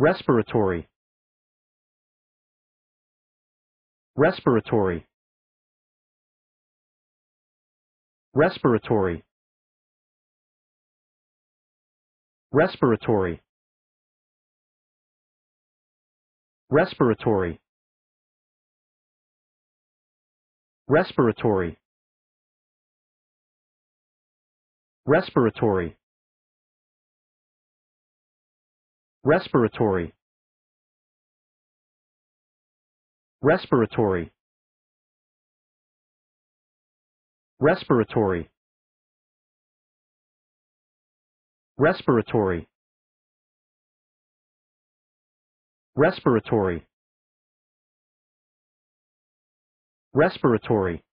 respiratory respiratory respiratory respiratory respiratory respiratory respiratory respiratory respiratory respiratory respiratory respiratory respiratory